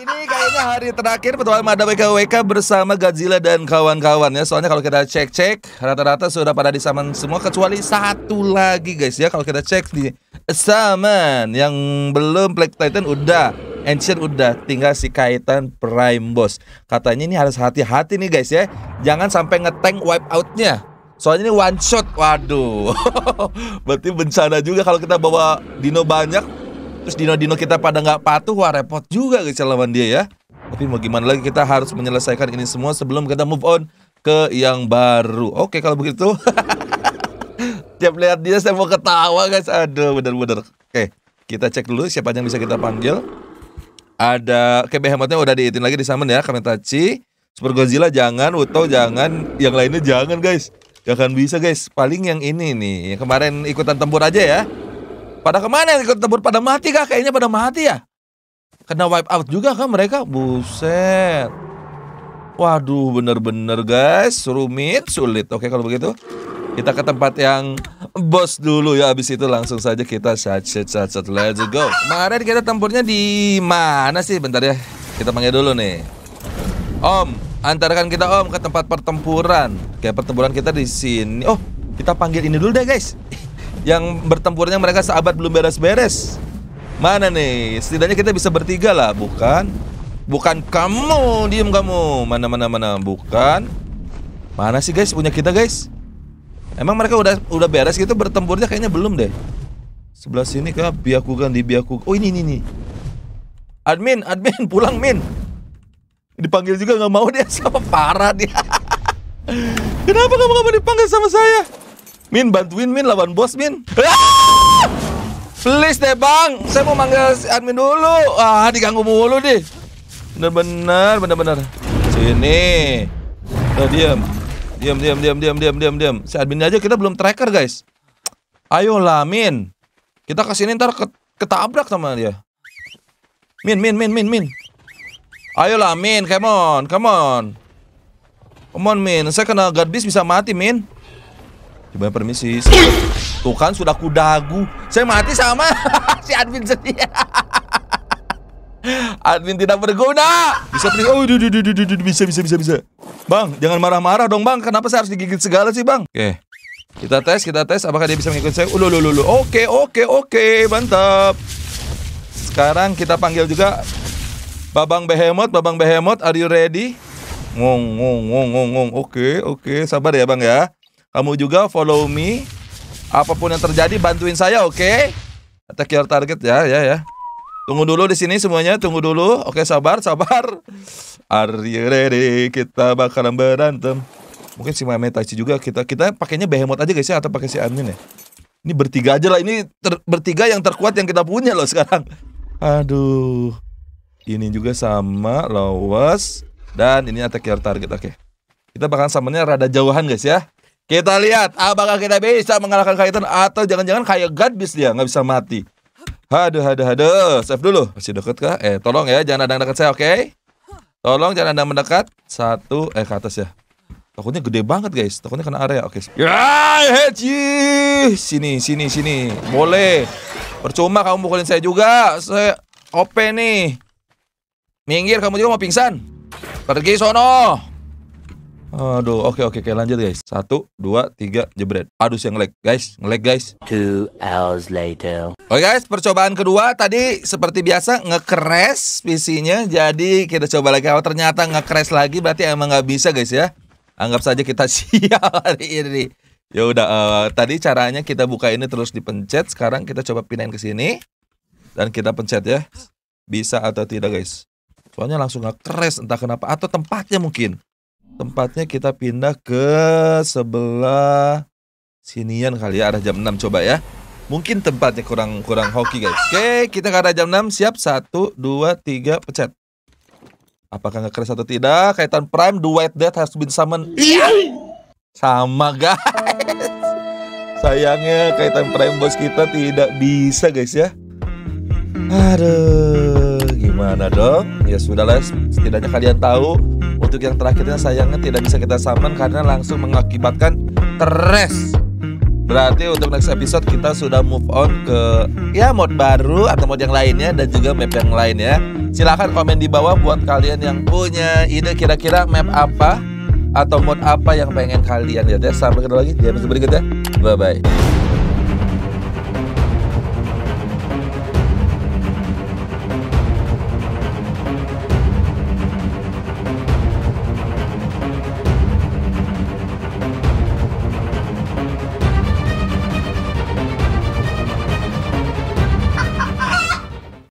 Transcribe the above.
ini kayaknya hari terakhir petualang Mada WKWK bersama Godzilla dan kawan-kawan ya. Soalnya kalau kita cek-cek rata-rata sudah pada disaman semua kecuali satu lagi guys ya. Kalau kita cek di Saman yang belum Black Titan udah Ancient udah tinggal si Kaitan Prime Boss. Katanya ini harus hati-hati nih guys ya. Jangan sampai ngeteng wipe outnya. Soalnya ini one shot. Waduh. Berarti bencana juga kalau kita bawa dino banyak terus dino-dino kita pada nggak patuh wah repot juga guys lawan dia ya tapi mau gimana lagi kita harus menyelesaikan ini semua sebelum kita move on ke yang baru oke kalau begitu tiap lihat dia saya mau ketawa guys aduh bener-bener oke kita cek dulu siapa aja yang bisa kita panggil ada oke behemothnya udah diitin lagi di summon ya Kamentachi. Super Godzilla jangan Uto jangan yang lainnya jangan guys Gak akan bisa guys Paling yang ini nih kemarin ikutan tempur aja ya pada kemana yang ikut tempur? Pada mati kah? Kayaknya pada mati ya. Kena wipe out juga kan mereka? Buset. Waduh, bener-bener guys. Rumit, sulit. Oke, kalau begitu kita ke tempat yang bos dulu ya Abis itu langsung saja kita sachet sachet let's go kemarin kita tempurnya di mana sih bentar ya kita panggil dulu nih om antarkan kita om ke tempat pertempuran kayak pertempuran kita di sini oh kita panggil ini dulu deh guys yang bertempurnya mereka seabad belum beres-beres. Mana nih? Setidaknya kita bisa bertiga lah, bukan? Bukan kamu, diem kamu. Mana mana mana, bukan? Mana sih guys punya kita guys? Emang mereka udah udah beres gitu bertempurnya kayaknya belum deh. Sebelah sini kah biakugan di biaku. Oh ini ini nih. Admin, admin pulang min. Dipanggil juga nggak mau dia sama parah dia. Kenapa kamu nggak mau dipanggil sama saya? Min bantuin Min lawan bos Min. Ah! Please deh bang, saya mau manggil admin dulu. Ah diganggu mulu deh. Bener-bener, bener-bener. Sini. Oh, diam. Diam, diam, diam, diam, diam, diam, diam. Si admin aja kita belum tracker guys. Ayo lah Min. Kita kesini ntar ketabrak sama dia. Min, Min, Min, Min, Min. Ayo lah Min, come on, come on. Come on Min, saya kena gadis bisa mati Min. Coba permisi. Tuh kan sudah kudagu. Saya mati sama si admin sendiri. admin tidak berguna. Bisa please. Oh, duh, duh, duh, duh, duh, bisa bisa bisa bisa. Bang, jangan marah-marah dong, Bang. Kenapa saya harus digigit segala sih, Bang? Oke. Okay. Kita tes, kita tes apakah dia bisa mengikuti saya. Ulu, ulu, ulu. Oke, oke, oke. Mantap. Sekarang kita panggil juga Babang Behemoth, Babang Behemoth, are you ready? Ngong, ngong, ngong, ngong, ngong. Oke, oke. Sabar ya, Bang ya. Kamu juga follow me. Apapun yang terjadi bantuin saya, oke? Okay? Attack your target ya, ya, ya. Tunggu dulu di sini semuanya, tunggu dulu. Oke, okay, sabar, sabar. Are you ready? Kita bakalan berantem. Mungkin si Mame Taichi juga kita kita pakainya behemoth aja guys ya atau pakai si Admin ya. Ini bertiga aja lah, ini ter, bertiga yang terkuat yang kita punya loh sekarang. Aduh. Ini juga sama Lawas dan ini attack your target. Oke. Okay. Kita bakalan samanya rada jauhan guys ya. Kita lihat apakah kita bisa mengalahkan Kaitan atau jangan-jangan kayak gadis dia nggak bisa mati. Haduh, haduh, haduh. Save dulu. Masih deket kah? Eh, tolong ya, jangan ada yang dekat saya, oke? Okay? Tolong jangan ada yang mendekat. Satu, eh ke atas ya. Takutnya gede banget, guys. Takutnya kena area. Oke. Okay. Ya, I Sini, sini, sini. Boleh. Percuma kamu mukulin saya juga. Saya OP nih. Minggir, kamu juga mau pingsan. Pergi sono. Aduh, oke okay, oke, okay, lanjut guys. Satu, dua, tiga, jebret. aduh yang ngelag, guys, ngelag guys. Two hours later. Oke okay, guys, percobaan kedua tadi seperti biasa ngekres PC-nya, jadi kita coba lagi. Kalau ternyata ngekres lagi, berarti emang nggak bisa guys ya. Anggap saja kita sial hari ini. Ya udah, uh, tadi caranya kita buka ini terus dipencet. Sekarang kita coba pindahin ke sini dan kita pencet ya. Bisa atau tidak guys? Soalnya langsung ngekres entah kenapa atau tempatnya mungkin tempatnya kita pindah ke sebelah sinian kali ya, arah jam 6 coba ya. Mungkin tempatnya kurang kurang hoki guys. Oke, kita ke arah jam 6, siap. 1, 2, 3, pecet. Apakah nggak keras atau tidak? Kaitan Prime, the white death has been summoned. Sama guys. Sayangnya kaitan Prime Boss kita tidak bisa guys ya. Aduh, gimana dong? Ya sudah sudahlah, setidaknya kalian tahu untuk yang terakhirnya sayangnya tidak bisa kita summon karena langsung mengakibatkan teres. Berarti untuk next episode kita sudah move on ke ya mode baru atau mode yang lainnya dan juga map yang lain ya. Silahkan komen di bawah buat kalian yang punya ide kira-kira map apa atau mode apa yang pengen kalian lihat ya. Sampai ketemu lagi di episode berikutnya. Bye-bye.